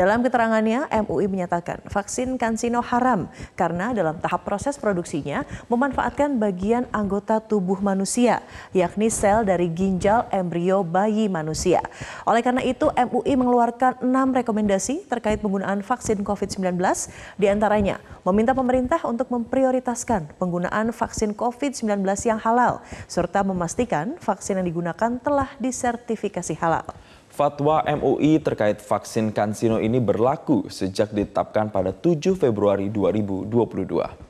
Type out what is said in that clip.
Dalam keterangannya, MUI menyatakan vaksin kansino haram karena dalam tahap proses produksinya memanfaatkan bagian anggota tubuh manusia, yakni sel dari ginjal embrio bayi manusia. Oleh karena itu, MUI mengeluarkan enam rekomendasi terkait penggunaan vaksin COVID-19, diantaranya meminta pemerintah untuk memprioritaskan penggunaan vaksin COVID-19 yang halal, serta memastikan vaksin yang digunakan telah disertifikasi halal. Fatwa MUI terkait vaksin kansino ini berlaku sejak ditetapkan pada 7 Februari 2022.